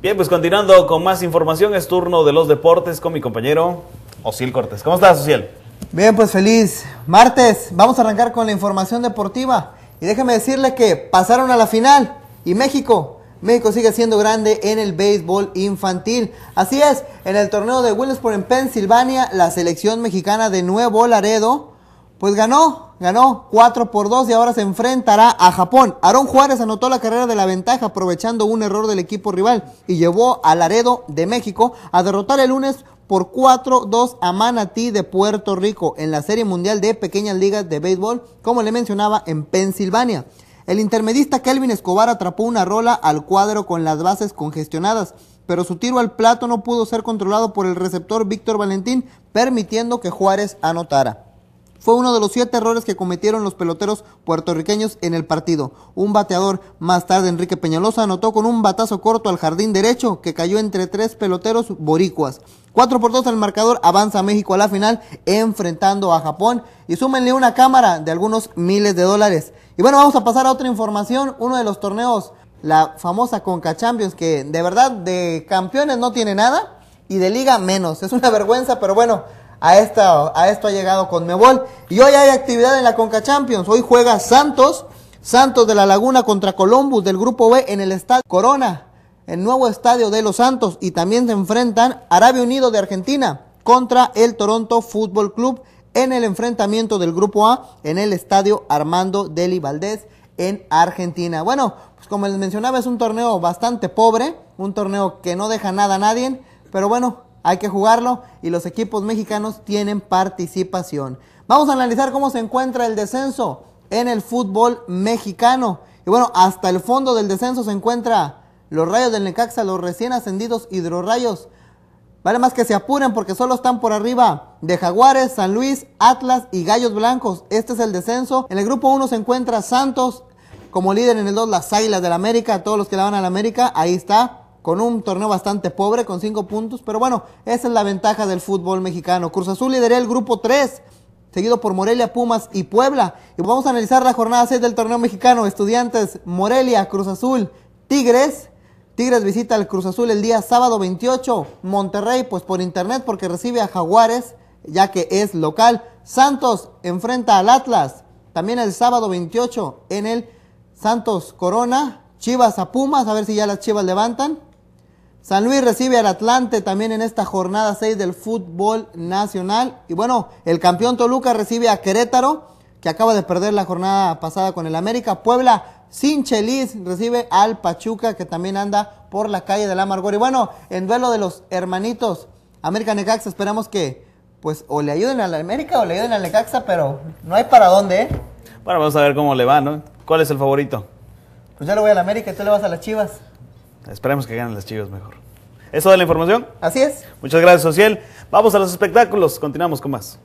Bien, pues continuando con más información, es turno de los deportes con mi compañero Osiel Cortés. ¿Cómo estás, Osiel? Bien, pues feliz martes. Vamos a arrancar con la información deportiva. Y déjeme decirle que pasaron a la final y México. México sigue siendo grande en el béisbol infantil. Así es, en el torneo de Williamsport en Pensilvania, la selección mexicana de Nuevo Laredo pues ganó, ganó 4 por 2 y ahora se enfrentará a Japón. Aarón Juárez anotó la carrera de la ventaja aprovechando un error del equipo rival y llevó a Laredo de México a derrotar el lunes por 4-2 a Manatí de Puerto Rico en la Serie Mundial de Pequeñas Ligas de Béisbol, como le mencionaba, en Pensilvania. El intermedista Kelvin Escobar atrapó una rola al cuadro con las bases congestionadas, pero su tiro al plato no pudo ser controlado por el receptor Víctor Valentín, permitiendo que Juárez anotara. Fue uno de los siete errores que cometieron los peloteros puertorriqueños en el partido. Un bateador más tarde, Enrique Peñalosa, anotó con un batazo corto al jardín derecho que cayó entre tres peloteros boricuas. 4 por 2 el marcador, avanza México a la final enfrentando a Japón y súmenle una cámara de algunos miles de dólares. Y bueno, vamos a pasar a otra información, uno de los torneos, la famosa Conca Champions, que de verdad de campeones no tiene nada y de liga menos. Es una vergüenza, pero bueno, a, esta, a esto ha llegado Conmebol. Y hoy hay actividad en la Conca Champions. Hoy juega Santos, Santos de la Laguna contra Columbus del Grupo B en el Estadio Corona, el nuevo estadio de los Santos. Y también se enfrentan Arabia Unido de Argentina contra el Toronto Football Club en el enfrentamiento del Grupo A en el Estadio Armando Deli Valdés en Argentina. Bueno, pues como les mencionaba, es un torneo bastante pobre, un torneo que no deja nada a nadie, pero bueno, hay que jugarlo y los equipos mexicanos tienen participación. Vamos a analizar cómo se encuentra el descenso en el fútbol mexicano. Y bueno, hasta el fondo del descenso se encuentra los rayos del Necaxa, los recién ascendidos hidrorrayos. Vale más que se apuren porque solo están por arriba de Jaguares, San Luis, Atlas y Gallos Blancos. Este es el descenso. En el grupo 1 se encuentra Santos como líder en el 2, las Águilas del la América, todos los que la van a la América, ahí está con un torneo bastante pobre, con cinco puntos, pero bueno, esa es la ventaja del fútbol mexicano. Cruz Azul lidera el grupo 3, seguido por Morelia, Pumas y Puebla. Y vamos a analizar la jornada 6 del torneo mexicano. Estudiantes, Morelia, Cruz Azul, Tigres. Tigres visita al Cruz Azul el día sábado 28. Monterrey, pues por internet, porque recibe a Jaguares, ya que es local. Santos enfrenta al Atlas, también el sábado 28 en el Santos Corona. Chivas a Pumas, a ver si ya las Chivas levantan. San Luis recibe al Atlante también en esta jornada 6 del fútbol nacional. Y bueno, el campeón Toluca recibe a Querétaro, que acaba de perder la jornada pasada con el América. Puebla sin Chelis recibe al Pachuca, que también anda por la calle del Amargor. Y bueno, en duelo de los hermanitos América Necaxa, esperamos que pues o le ayuden a la América o le ayuden al Necaxa, pero no hay para dónde, ¿eh? Bueno, vamos a ver cómo le va, ¿no? ¿Cuál es el favorito? Pues ya le voy a la América y tú le vas a las Chivas. Esperemos que ganen las chivas mejor. ¿Eso de la información? Así es. Muchas gracias, Social. Vamos a los espectáculos. Continuamos con más.